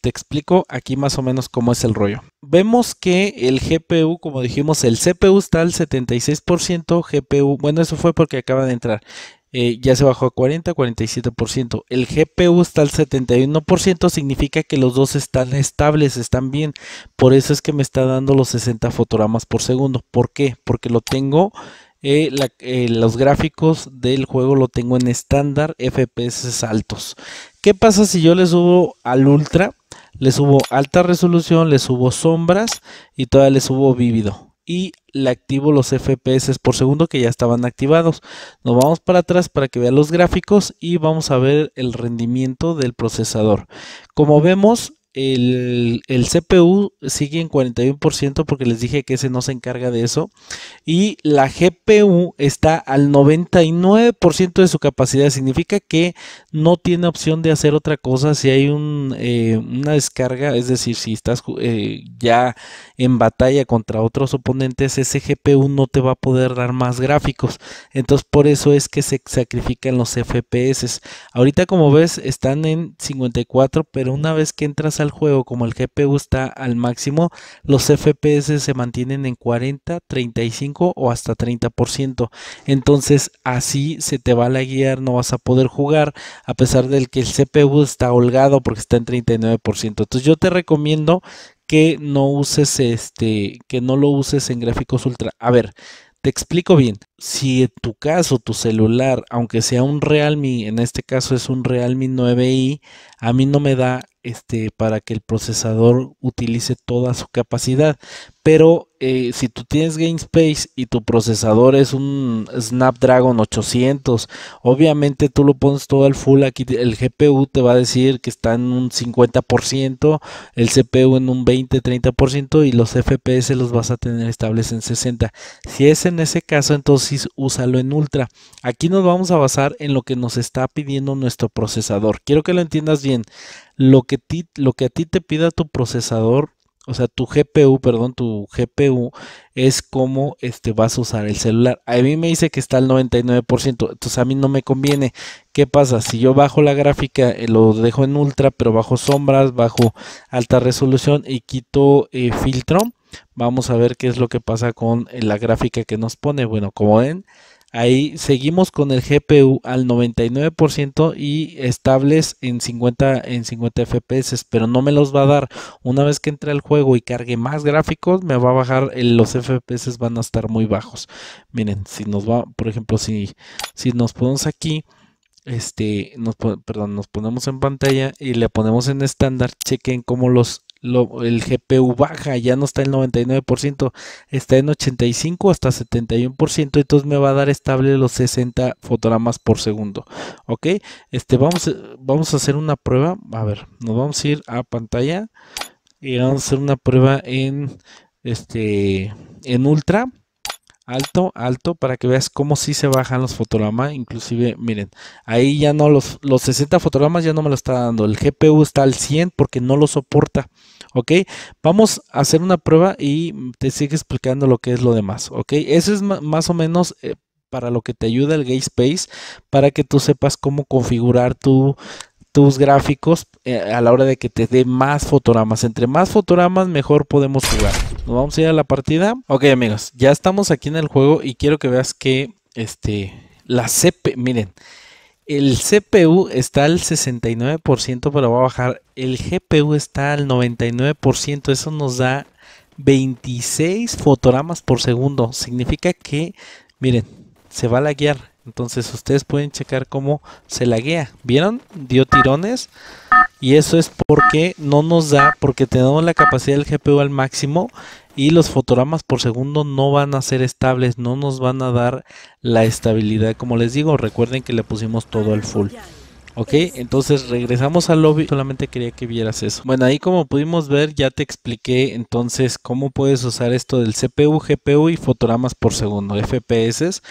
te explico aquí más o menos cómo es el rollo. Vemos que el GPU, como dijimos, el CPU está al 76%, GPU, bueno, eso fue porque acaba de entrar. Eh, ya se bajó a 40, 47%. El GPU está al 71%, significa que los dos están estables, están bien. Por eso es que me está dando los 60 fotogramas por segundo. ¿Por qué? Porque lo tengo eh, eh, los gráficos del juego lo tengo en estándar FPS altos. ¿Qué pasa si yo le subo al ultra? le subo alta resolución, le subo sombras y todavía le subo vívido. Y le activo los FPS por segundo que ya estaban activados. Nos vamos para atrás para que vean los gráficos y vamos a ver el rendimiento del procesador. Como vemos, el, CPU sigue en 41% porque les dije que ese no se encarga de eso. Y la GPU está al 99% de su capacidad. Significa que no tiene opción de hacer otra cosa si hay eh, una descarga. Es decir, si estás eh, ya en batalla contra otros oponentes, ese GPU no te va a poder dar más gráficos. Entonces por eso es que se sacrifican los FPS. Ahorita como ves están en 54, pero una vez que entras al juego como el GPU está al máximo, los FPS se mantienen en 40, 35 o hasta 30%. Entonces así se te va a guiar, no vas a poder jugar a pesar del que el CPU está holgado porque está en 39%. Entonces yo te recomiendo que no uses este, que no lo uses en gráficos ultra. A ver, te explico bien. Si en tu caso, tu celular, aunque sea un Realme, en este caso es un Realme 9i, a mí no me da este, para que el procesador utilice toda su capacidad. Pero eh, si tú tienes GameSpace y tu procesador es un Snapdragon 800, obviamente tú lo pones todo al full, aquí el GPU te va a decir que está en un 50%, el CPU en un 20-30% y los FPS los vas a tener estables en 60. Si es en ese caso, entonces úsalo en ultra. Aquí nos vamos a basar en lo que nos está pidiendo nuestro procesador. Quiero que lo entiendas bien. Lo que, lo que a ti te pida tu procesador o sea, tu GPU, perdón, tu GPU es como este, vas a usar el celular. A mí me dice que está al 99%, entonces a mí no me conviene. ¿Qué pasa? Si yo bajo la gráfica, eh, lo dejo en ultra, pero bajo sombras, bajo alta resolución y quito eh, filtro, vamos a ver qué es lo que pasa con eh, la gráfica que nos pone. Bueno, como ven, Ahí seguimos con el GPU al 99% y estables en 50, en 50 FPS, pero no me los va a dar. Una vez que entre al juego y cargue más gráficos, me va a bajar, los FPS van a estar muy bajos. Miren, si nos va, por ejemplo, si, si nos ponemos aquí, este, perdón, nos ponemos en pantalla y le ponemos en estándar, chequen cómo los el GPU baja, ya no está en 99%, está en 85 hasta 71%, entonces me va a dar estable los 60 fotogramas por segundo. Ok, este, vamos, vamos a hacer una prueba. A ver, nos vamos a ir a pantalla y vamos a hacer una prueba en este en ultra alto, alto, para que veas cómo sí se bajan los fotogramas. Inclusive, miren, ahí ya no los, los 60 fotogramas ya no me lo está dando. El GPU está al 100 porque no lo soporta. ¿Ok? Vamos a hacer una prueba y te sigue explicando lo que es lo demás. ¿Ok? Eso es más o menos... Eh, para lo que te ayuda el space para que tú sepas cómo configurar tus gráficos eh, a la hora de que te dé más fotogramas. Entre más fotogramas, mejor podemos jugar vamos a ir a la partida. Ok, amigos, ya estamos aquí en el juego y quiero que veas que este, la CPU miren, el CPU está al 69%, pero va a bajar. El GPU está al 99%. Eso nos da 26 fotogramas por segundo. Significa que, miren, se va a laguear. Entonces ustedes pueden checar cómo se laguea. ¿Vieron? Dio tirones. Y eso es porque no nos da, porque tenemos la capacidad del GPU al máximo y los fotogramas por segundo no van a ser estables, no nos van a dar la estabilidad. Como les digo, recuerden que le pusimos todo al full. Ok, entonces regresamos al lobby. Solamente quería que vieras eso. Bueno, ahí como pudimos ver, ya te expliqué entonces cómo puedes usar esto del CPU, GPU y fotogramas por segundo, FPS.